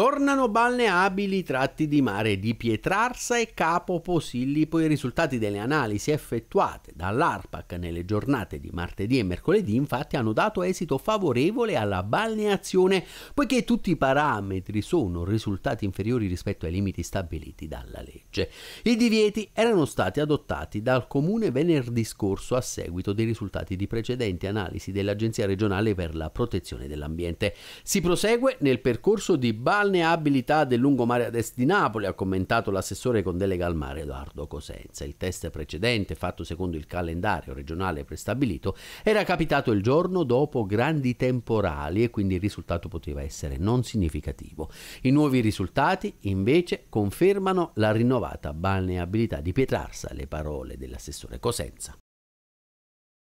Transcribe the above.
Tornano balneabili i tratti di mare di Pietrarsa e Capo Posillipo. I risultati delle analisi effettuate dall'ARPAC nelle giornate di martedì e mercoledì infatti hanno dato esito favorevole alla balneazione poiché tutti i parametri sono risultati inferiori rispetto ai limiti stabiliti dalla legge. I divieti erano stati adottati dal comune venerdì scorso a seguito dei risultati di precedenti analisi dell'Agenzia regionale per la protezione dell'ambiente. Si prosegue nel percorso di balneazione balneabilità del lungomare ad est di Napoli, ha commentato l'assessore con delega al mare Edoardo Cosenza. Il test precedente, fatto secondo il calendario regionale prestabilito, era capitato il giorno dopo grandi temporali e quindi il risultato poteva essere non significativo. I nuovi risultati, invece, confermano la rinnovata balneabilità di Pietrarsa, le parole dell'assessore Cosenza.